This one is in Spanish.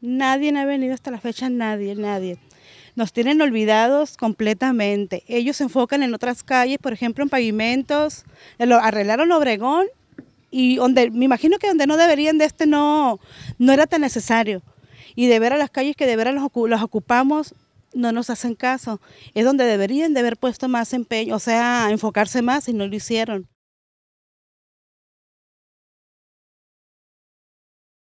Nadie ha venido hasta la fecha, nadie, nadie. Nos tienen olvidados completamente. Ellos se enfocan en otras calles, por ejemplo, en pavimentos. Eh, arreglaron Obregón y donde, me imagino que donde no deberían de este no, no era tan necesario. Y de ver a las calles que de veras las ocupamos, no nos hacen caso. Es donde deberían de haber puesto más empeño, o sea, enfocarse más y no lo hicieron.